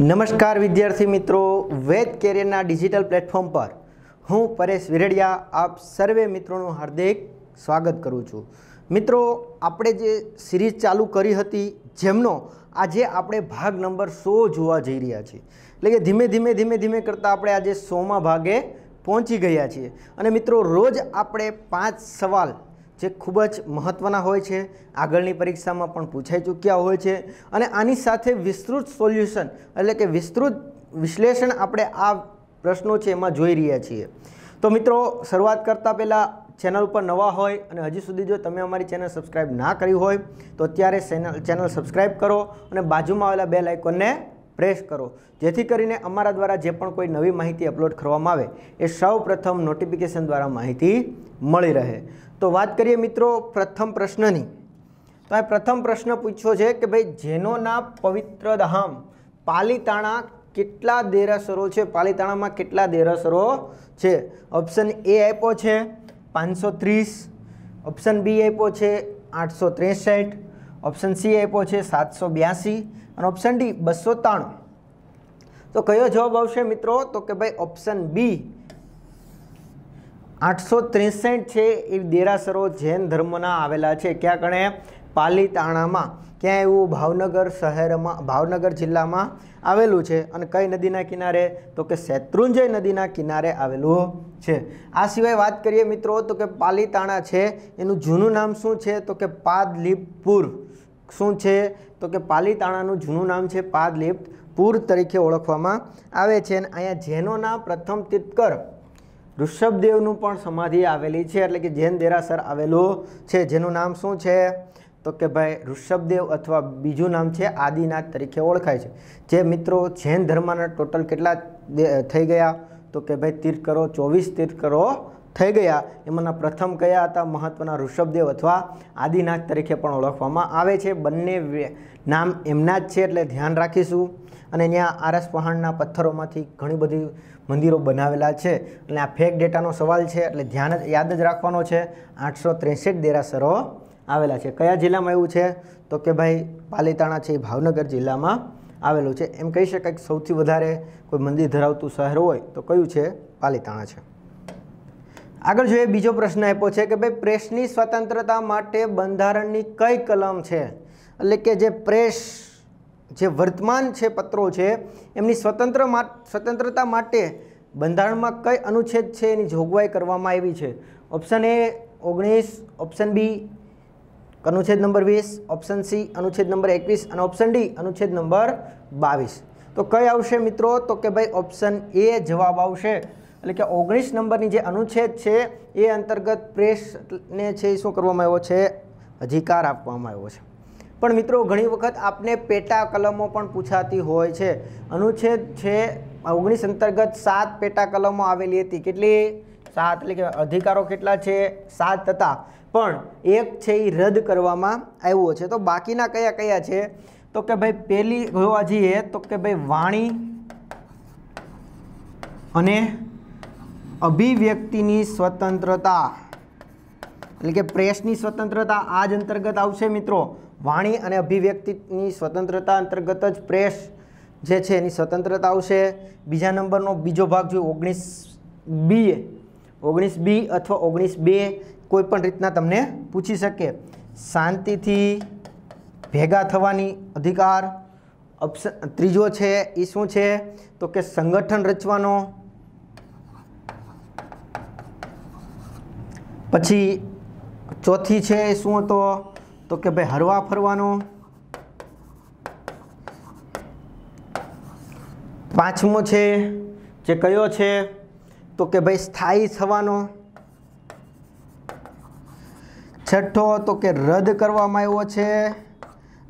નમસ્કાર વિદ્યાર્થી મિત્રો વેદ કેરિયરના ડિજિટલ પ્લેટફોર્મ પર હું પરેશ વિરડિયા આપ સર્વે મિત્રોનું હાર્દિક સ્વાગત કરું છું મિત્રો આપણે જે સિરીઝ ચાલુ કરી હતી જેમનો આજે આપણે ભાગ નંબર સો જોવા જઈ રહ્યા છીએ એટલે કે ધીમે ધીમે ધીમે ધીમે કરતાં આપણે આજે સોમાં ભાગે પહોંચી ગયા છીએ અને મિત્રો રોજ આપણે પાંચ સવાલ જે ખૂબ જ મહત્ત્વના હોય છે આગળની પરીક્ષામાં પણ પૂછાઈ ચૂક્યા હોય છે અને આની સાથે વિસ્તૃત સોલ્યુશન એટલે કે વિસ્તૃત વિશ્લેષણ આપણે આ પ્રશ્નો છે એમાં જોઈ રહ્યા છીએ તો મિત્રો શરૂઆત કરતાં પહેલાં ચેનલ ઉપર નવા હોય અને હજી સુધી જો તમે અમારી ચેનલ સબસ્ક્રાઈબ ના કરી હોય તો અત્યારે ચેનલ સબસ્ક્રાઈબ કરો અને બાજુમાં આવેલા બે લાઇકોનને પ્રેસ કરો જેથી કરીને અમારા દ્વારા જે પણ કોઈ નવી માહિતી અપલોડ કરવામાં આવે એ સૌ પ્રથમ નોટિફિકેશન દ્વારા માહિતી મળી રહે તો વાત કરીએ મિત્રો પ્રથમ પ્રશ્નની તો આ પ્રથમ પ્રશ્ન પૂછ્યો છે કે ભાઈ જેનોના પવિત્ર ધામ પાલિતાણા કેટલા દેરાસરો છે પાલિતાણામાં કેટલા દેરાસરો છે ઓપ્શન એ આપ્યો છે પાંચસો ત્રીસ ઓપ્શન બી આપ્યો છે આઠસો ત્રેસઠ ઓપ્શન સી આપ્યો છે સાતસો બ્યાસી અને ઓપ્શન ડી બસો ત્રાણું તો કયો જવાબ આવશે મિત્રો તો કે ભાઈ ઓપ્શન બી આઠસો ત્રેસઠ છે એ દેરાસરો જૈન ધર્મના આવેલા છે ક્યાં કણે પાલીતાણામાં ક્યાં એવું ભાવનગર શહેરમાં ભાવનગર જિલ્લામાં આવેલું છે અને કઈ નદીના કિનારે તો કે શેત્રુંજય નદીના કિનારે આવેલું છે આ સિવાય વાત કરીએ મિત્રો તો કે પાલીતાણા છે એનું જૂનું નામ શું છે તો કે પાદલીપુર શું છે તો કે પાલીતાણાનું જૂનું નામ છે પાદલિપ્ત પૂર તરીકે ઓળખવામાં આવે છે અને અહીંયા જૈનોના પ્રથમ તીર્થકર ઋષભદેવનું પણ સમાધિ આવેલી છે એટલે કે જૈન દેરાસર આવેલું છે જેનું નામ શું છે તો કે ભાઈ ઋષભદેવ અથવા બીજું નામ છે આદિનાથ તરીકે ઓળખાય છે જે મિત્રો જૈન ધર્મના ટોટલ કેટલા થઈ ગયા તો કે ભાઈ તીર્થકરો ચોવીસ તીર્થકરો થઈ ગયા એમાંના પ્રથમ કયા હતા મહત્ત્વના ઋષભદેવ અથવા આદિનાથ તરીકે પણ ઓળખવામાં આવે છે બંને નામ એમના જ છે એટલે ધ્યાન રાખીશું અને ત્યાં આરસ પહાણના પથ્થરોમાંથી ઘણી બધી મંદિરો બનાવેલા છે અને આ ફેક ડેટાનો સવાલ છે એટલે ધ્યાન જ યાદ જ રાખવાનો છે આઠસો ત્રેસઠ દેરાસરો આવેલા છે કયા જિલ્લામાં એવું છે તો કે ભાઈ પાલીતાણા છે એ ભાવનગર જિલ્લામાં આવેલું છે એમ કહી શકાય કે સૌથી વધારે કોઈ મંદિર ધરાવતું શહેર હોય તો કયું છે પાલીતાણા છે આગળ જોઈએ બીજો પ્રશ્ન આપ્યો છે કે ભાઈ પ્રેસની સ્વતંત્રતા માટે બંધારણની કઈ કલમ છે એટલે કે જે પ્રેસ જે વર્તમાન છે પત્રો છે એમની સ્વતંત્ર સ્વતંત્રતા માટે બંધારણમાં કઈ અનુચ્છેદ છે એની જોગવાઈ કરવામાં આવી છે ઓપ્શન એ ઓગણીસ ઓપ્શન બી અનુચ્છેદ નંબર વીસ ઓપ્શન સી અનુચ્છેદ નંબર એકવીસ અને ઓપ્શન ડી અનુચ્છેદ નંબર બાવીસ તો કઈ આવશે મિત્રો તો કે ભાઈ ઓપ્શન એ જવાબ આવશે એટલે કે ઓગણીસ નંબરની જે અનુચ્છેદ છે એ અંતર્ગત પ્રેસને છે એ શું કરવામાં આવ્યો છે અધિકાર આપવામાં આવ્યો છે પણ મિત્રો ઘણી વખત આપને પેટા કલમો પણ પૂછાતી હોય છે અનુચ્છેદ છે ઓગણીસ અંતર્ગત સાત પેટા કલમો આવેલી હતી કેટલી સાત એટલે કે અધિકારો કેટલા છે સાત હતા પણ એક છે એ રદ કરવામાં આવ્યો છે તો બાકીના કયા કયા છે તો કે ભાઈ પહેલી જોવા જઈએ તો કે ભાઈ વાણી અને અભિવ્યક્તિની સ્વતંત્રતા એટલે કે પ્રેસની સ્વતંત્રતા આ જ અંતર્ગત આવશે મિત્રો વાણી અને અભિવ્યક્તિની સ્વતંત્રતા અંતર્ગત જ પ્રેસ જે છે એની સ્વતંત્રતા આવશે બીજા નંબરનો બીજો ભાગ જોઈએ ઓગણીસ બી ઓગણીસ બી અથવા ઓગણીસ બે કોઈપણ રીતના તમને પૂછી શકે શાંતિથી ભેગા થવાની અધિકાર ઓપ્શન ત્રીજો છે એ શું છે તો કે સંગઠન રચવાનો પછી ચોથી છે શું હતો તો કે ભાઈ હરવા ફરવાનો પાંચમો છે જે કયો છે તો કે ભાઈ સ્થાયી થવાનો છઠ્ઠો તો કે રદ કરવામાં આવ્યો છે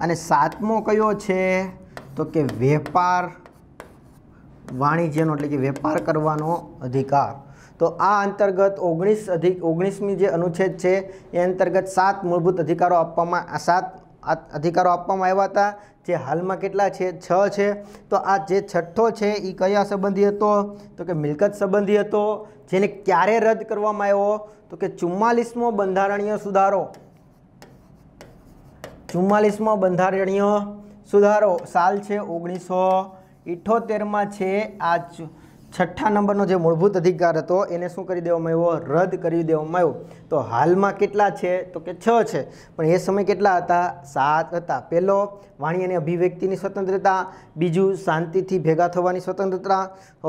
અને સાતમો કયો છે તો કે વેપાર વાણિજ્યનો એટલે કે વેપાર કરવાનો અધિકાર તો આ અંતર્ગત ઓગણીસ અધિક ઓગણીસમી જે અનુચ્છેદ છે એ અંતર્ગત સાત મૂળભૂત અધિકારો આપવામાં સાત અધિકારો આપવામાં આવ્યા હતા જે હાલમાં કેટલા છે છ છે તો આ જે છઠ્ઠો છે એ કયા સંબંધી હતો તો કે મિલકત સંબંધી હતો જેને ક્યારે રદ કરવામાં આવ્યો તો કે ચુમ્માલીસમો બંધારણીય સુધારો ચુમ્માલીસમો બંધારણીય સુધારો સાલ છે ઓગણીસો ઇઠોતેરમાં છે આ છઠ્ઠા નંબરનો જે મૂળભૂત અધિકાર હતો એને શું કરી દેવામાં આવ્યો રદ કરી દેવામાં આવ્યો તો હાલમાં કેટલા છે તો કે છ છે પણ એ સમય કેટલા હતા સાત હતા પહેલો વાણી અને અભિવ્યક્તિની સ્વતંત્રતા બીજું શાંતિથી ભેગા થવાની સ્વતંત્રતા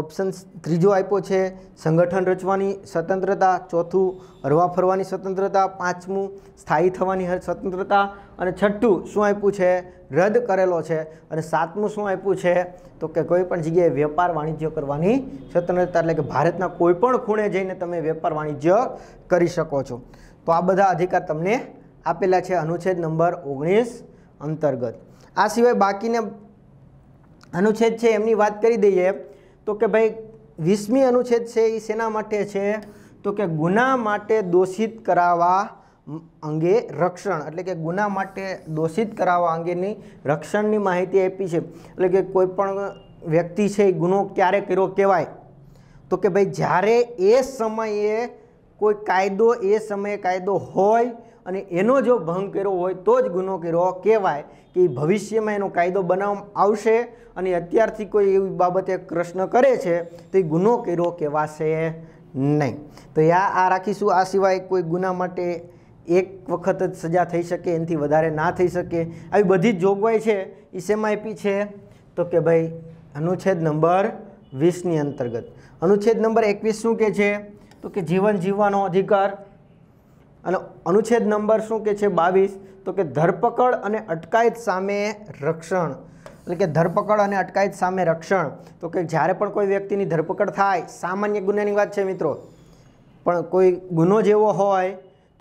ઓપ્શન ત્રીજો આપ્યો છે સંગઠન રચવાની સ્વતંત્રતા ચોથું હરવા ફરવાની સ્વતંત્રતા પાંચમું સ્થાયી થવાની સ્વતંત્રતા અને છઠ્ઠું શું આપ્યું છે રદ કરેલો છે અને સાતમું શું આપ્યું છે તો કે કોઈપણ જગ્યાએ વેપાર વાણિજ્ય કરવાની સ્વતંત્રતા એટલે કે ભારતના કોઈપણ ખૂણે જઈને તમે વેપાર વાણિજ્ય કરી શકો છો તો આ બધા અધિકાર તમને આપેલા છે અનુચ્છેદ નંબર ઓગણીસ અંતર્ગત આ સિવાય બાકીને અનુચ્છેદ છે એમની વાત કરી દઈએ તો કે ભાઈ વીસમી અનુચ્છેદ છે એ શેના માટે છે તો કે ગુના માટે દોષિત કરાવવા અંગે રક્ષણ એટલે કે ગુના માટે દોષિત કરાવવા અંગેની રક્ષણની માહિતી આપી છે એટલે કે કોઈપણ વ્યક્તિ છે એ ગુનો ક્યારે કર્યો કહેવાય તો કે ભાઈ જ્યારે એ સમયે કોઈ કાયદો એ સમયે કાયદો હોય અને એનો જો ભંગ કર્યો હોય તો જ ગુનો કર્યો કહેવાય કે ભવિષ્યમાં એનો કાયદો બનાવવામાં આવશે અને અત્યારથી કોઈ એવી બાબતે પ્રશ્ન કરે છે તો એ ગુનો કર્યો કહેવાશે નહીં તો યા આ રાખીશું આ સિવાય કોઈ ગુના માટે એક વખત જ સજા થઈ શકે એનાથી વધારે ના થઈ શકે આવી બધી જ જોગવાઈ છે એ શેમાં આપી છે તો કે ભાઈ અનુચ્છેદ નંબર વીસની અંતર્ગત અનુચ્છેદ નંબર એકવીસ શું કહે છે તો કે જીવન જીવવાનો અધિકાર અને અનુચ્છેદ નંબર શું કે છે બાવીસ તો કે ધરપકડ અને અટકાયત સામે રક્ષણ એટલે કે ધરપકડ અને અટકાયત સામે રક્ષણ તો કે જ્યારે પણ કોઈ વ્યક્તિની ધરપકડ થાય સામાન્ય ગુનાની વાત છે મિત્રો પણ કોઈ ગુનો જેવો હોય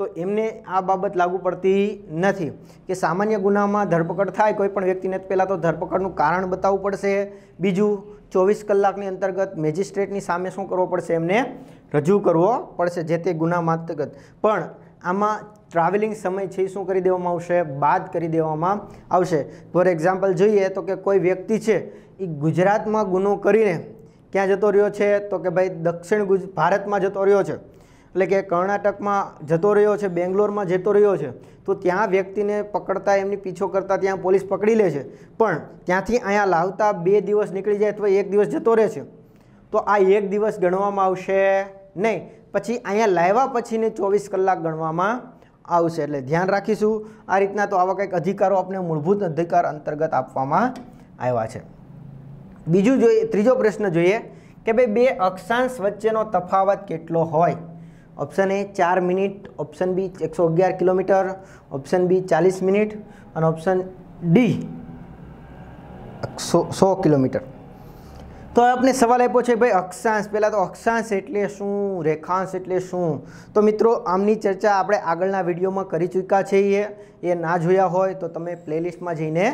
તો એમને આ બાબત લાગુ પડતી નથી કે સામાન્ય ગુનામાં ધરપકડ થાય કોઈ પણ વ્યક્તિને પહેલાં તો ધરપકડનું કારણ બતાવવું પડશે બીજું ચોવીસ કલાકની અંતર્ગત મેજિસ્ટ્રેટની સામે શું કરવો પડશે એમને રજૂ કરવો પડશે જે તે ગુનામાં અંતર્ગત પણ આમાં ટ્રાવેલિંગ સમય છે શું કરી દેવામાં આવશે બાદ કરી દેવામાં આવશે ફોર એક્ઝામ્પલ જોઈએ તો કે કોઈ વ્યક્તિ છે એ ગુજરાતમાં ગુનો કરીને ક્યાં જતો રહ્યો છે તો કે ભાઈ દક્ષિણ ગુજ ભારતમાં જતો રહ્યો છે એટલે કે કર્ણાટકમાં જતો રહ્યો છે બેંગ્લોરમાં જતો રહ્યો છે તો ત્યાં વ્યક્તિને પકડતા એમની પીછો કરતા ત્યાં પોલીસ પકડી લે છે પણ ત્યાંથી અહીંયા લાવતા બે દિવસ નીકળી જાય અથવા એક દિવસ જતો રહે છે તો આ એક દિવસ ગણવામાં આવશે નહીં પછી અહીંયા લાવ્યા પછીને ચોવીસ કલાક ગણવામાં આવશે એટલે ધ્યાન રાખીશું આ રીતના તો આવા કંઈક અધિકારો આપણે મૂળભૂત અધિકાર અંતર્ગત આપવામાં આવ્યા છે બીજું જોઈએ ત્રીજો પ્રશ્ન જોઈએ કે ભાઈ બે અક્ષાંશ વચ્ચેનો તફાવત કેટલો હોય ઓપ્શન એ ચાર મિનિટ ઓપ્શન બી એકસો અગિયાર કિલોમીટર ઓપ્શન બી ચાલીસ મિનિટ અને ઓપ્શન ડી સો સો કિલોમીટર તો આપણે સવાલ આપ્યો છે ભાઈ અક્ષાંશ પહેલાં તો અક્ષાંશ એટલે શું રેખાંશ એટલે શું તો મિત્રો આમની ચર્ચા આપણે આગળના વિડીયોમાં કરી ચૂક્યા છીએ એ ના જોયા હોય તો તમે પ્લેલિસ્ટમાં જઈને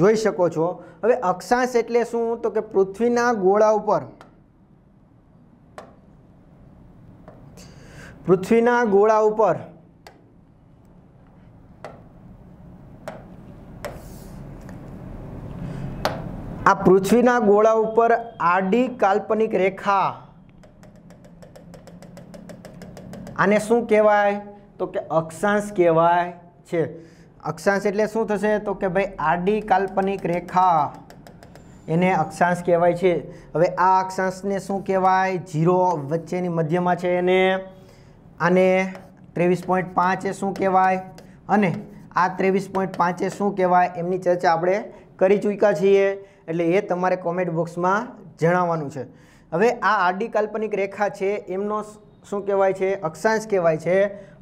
જોઈ શકો છો હવે અક્ષાંશ એટલે શું તો કે પૃથ્વીના ગોળા ઉપર પૃથ્વીના ગોળા ઉપર આ પૃથ્વીના ગોળા ઉપર આડી કાલ્પનિક રેખા આને શું કહેવાય તો કે અક્ષાંશ કહેવાય છે અક્ષાંશ એટલે શું થશે તો કે ભાઈ આડી કાલ્પનિક રેખા એને અક્ષાંશ કહેવાય છે હવે આ અક્ષાંશને શું કહેવાય જીરો વચ્ચેની મધ્યમાં છે એને આને ત્રેવીસ પોઈન્ટ પાંચે શું કહેવાય અને આ ત્રેવીસ પોઈન્ટ પાંચે શું કહેવાય એમની ચર્ચા આપણે કરી ચૂક્યા છીએ એટલે એ તમારે કોમેન્ટ બોક્સમાં જણાવવાનું છે હવે આ આડી કાલ્પનિક રેખા છે એમનો શું કહેવાય છે અક્ષાંશ કહેવાય છે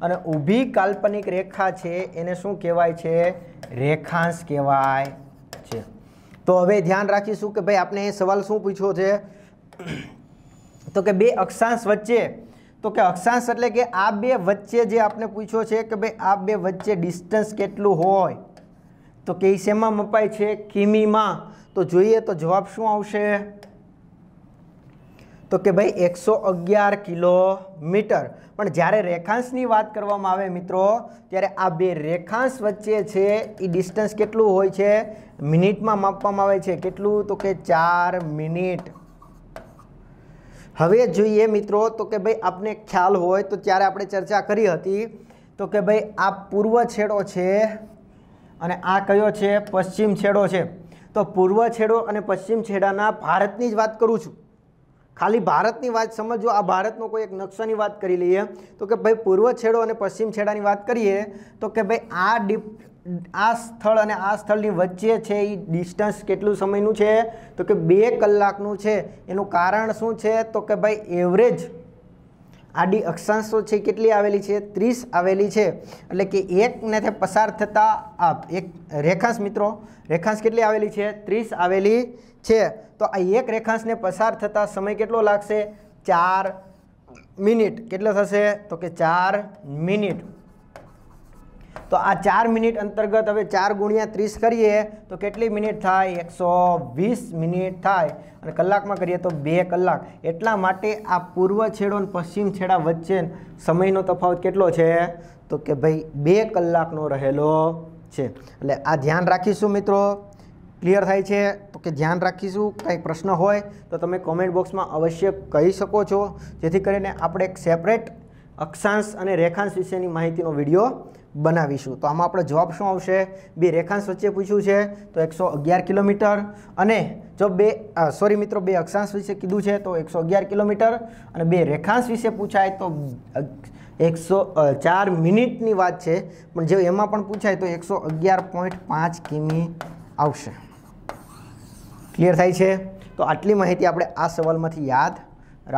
અને ઊભી કાલ્પનિક રેખા છે એને શું કહેવાય છે રેખાંશ કહેવાય છે તો હવે ધ્યાન રાખીશું કે ભાઈ આપણે એ સવાલ શું પૂછ્યો છે તો કે બે અક્ષાંશ વચ્ચે તો કે અક્ષાંશ એટલે કે આ બે વચ્ચે જે આપણે પૂછ્યો છે કે ભાઈ આ બે વચ્ચે ડિસ્ટન્સ કેટલું હોય તો કે શેમાં મપાય છે કિમીમાં તો જોઈએ તો જવાબ શું આવશે તો કે ભાઈ એકસો અગિયાર કિલોમીટર પણ જ્યારે રેખાંશની વાત કરવામાં આવે મિત્રો ત્યારે આ બે રેખાંશ વચ્ચે છે એ ડિસ્ટન્સ કેટલું હોય છે મિનિટમાં માપવામાં આવે છે કેટલું તો કે ચાર મિનિટ હવે જોઈએ મિત્રો તો કે ભાઈ આપને ખ્યાલ હોય તો ત્યારે આપણે ચર્ચા કરી હતી તો કે ભાઈ આ પૂર્વ છેડો છે અને આ કયો છે પશ્ચિમ છેડો છે તો પૂર્વ છેડો અને પશ્ચિમ છેડાના ભારતની જ વાત કરું છું ખાલી ભારતની વાત સમજો આ ભારતનો કોઈ એક નકશાની વાત કરી લઈએ તો કે ભાઈ પૂર્વ છેડો અને પશ્ચિમ છેડાની વાત કરીએ તો કે ભાઈ આ ડીપ આ સ્થળ અને આ સ્થળની વચ્ચે છે એ ડિસ્ટન્સ કેટલું સમયનું છે તો કે બે કલાકનું છે એનું કારણ શું છે તો કે ભાઈ એવરેજ આડી અક્ષાંશો છે કેટલી આવેલી છે ત્રીસ આવેલી છે એટલે કે એકને પસાર થતાં આપ એક રેખાંશ મિત્રો રેખાંશ કેટલી આવેલી છે ત્રીસ આવેલી છે તો આ એક રેખાંશને પસાર થતાં સમય કેટલો લાગશે ચાર મિનિટ કેટલો થશે તો કે ચાર મિનિટ તો આ ચાર મિનિટ અંતર્ગત હવે ચાર ગુણ્યા ત્રીસ કરીએ તો કેટલી મિનિટ થાય એકસો વીસ મિનિટ થાય અને કલાકમાં કરીએ તો બે કલાક એટલા માટે આ પૂર્વ છેડો અને પશ્ચિમ છેડા વચ્ચે સમયનો તફાવત કેટલો છે તો કે ભાઈ બે કલાકનો રહેલો છે એટલે આ ધ્યાન રાખીશું મિત્રો ક્લિયર થાય છે તો કે ધ્યાન રાખીશું કંઈ પ્રશ્ન હોય તો તમે કોમેન્ટ બોક્સમાં અવશ્ય કહી શકો છો જેથી કરીને આપણે એક સેપરેટ અક્ષાંશ અને રેખાંશ વિશેની માહિતીનો વિડીયો બનાવીશું તો આમાં આપણો જવાબ શું આવશે બે રેખાંશ વચ્ચે પૂછ્યું છે તો એકસો અગિયાર કિલોમીટર અને જો બે સોરી મિત્રો બે અક્ષાંશ વિશે કીધું છે તો એકસો અગિયાર કિલોમીટર અને બે રેખાંશ વિશે પૂછાય તો એકસો ચાર મિનિટની વાત છે પણ જો એમાં પણ પૂછાય તો એકસો અગિયાર પોઈન્ટ પાંચ કિમી આવશે ક્લિયર થાય છે તો આટલી માહિતી આપણે આ સવાલમાંથી યાદ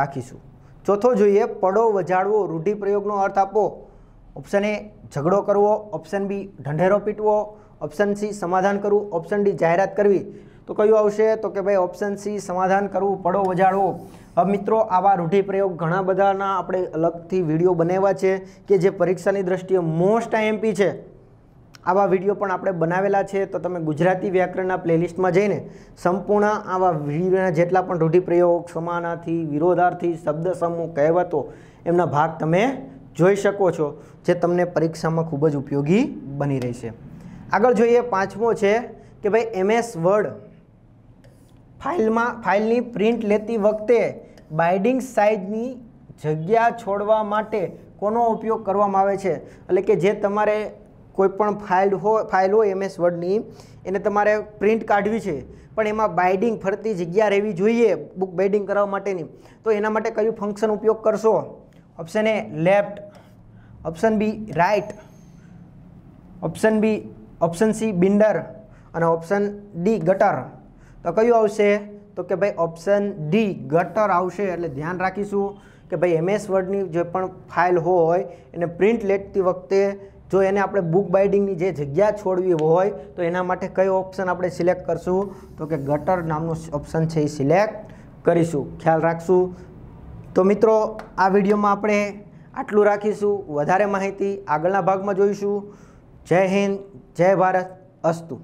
રાખીશું ચોથો જોઈએ પડો વજાડવો રૂઢિપ્રયોગનો અર્થ આપો ઓપ્શન એ ઝઘડો કરવો ઓપ્શન બી ઢંઢેરો પીટવો ઓપ્શન સી સમાધાન કરવું ઓપ્શન ડી જાહેરાત કરવી તો કયું આવશે તો કે ભાઈ ઓપ્શન સી સમાધાન કરવું પડો વજાડવો હવે મિત્રો આવા રૂઢિપ્રયોગ ઘણા બધાના આપણે અલગથી વિડીયો બનાવ્યા છે કે જે પરીક્ષાની દ્રષ્ટિએ મોસ્ટ આઈએમપી છે આવા વિડીયો પણ આપણે બનાવેલા છે તો તમે ગુજરાતી વ્યાકરણના પ્લેલિસ્ટમાં જઈને સંપૂર્ણ આવા વિડીયોના જેટલા પણ રૂઢિપ્રયોગ સમાનાથી વિરોધાર્થી શબ્દ સમૂહ કહેવતો એમના ભાગ તમે જોઈ શકો છો જે તમને પરીક્ષામાં ખૂબ જ ઉપયોગી બની રહેશે આગળ જોઈએ પાંચમો છે કે ભાઈ એમએસ વર્ડ ફાઇલમાં ફાઇલની પ્રિન્ટ લેતી વખતે બાઇડિંગ સાઇઝની જગ્યા છોડવા માટે કોનો ઉપયોગ કરવામાં આવે છે એટલે કે જે તમારે કોઈપણ ફાઇલ હોય ફાઇલ હોય એમએસ વર્ડની એને તમારે પ્રિન્ટ કાઢવી છે પણ એમાં બાઇડિંગ ફરતી જગ્યા રહેવી જોઈએ બુક બાઇડિંગ કરવા માટેની તો એના માટે કયું ફંક્શન ઉપયોગ કરશો option A left option B right option B option C binder અને ઓપ્શન ડી ગટર તો કયું આવશે તો કે ભાઈ ઓપ્શન ડી ગટર આવશે એટલે ધ્યાન રાખીશું કે ભાઈ એમએસ વર્ડની જે પણ ફાઇલ હોય એને પ્રિન્ટ લેતી વખતે જો એને આપણે બુક બાઇડિંગની જે જગ્યા છોડવી હોય તો એના માટે કયો ઓપ્શન આપણે સિલેક્ટ કરશું તો કે ગટર નામનો ઓપ્શન છે એ સિલેક્ટ કરીશું ખ્યાલ રાખશું તો મિત્રો આ વિડીયોમાં આપણે આટલું રાખીશું વધારે માહિતી આગળના ભાગમાં જોઈશું જય હિન્દ જય ભારત અસ્તુ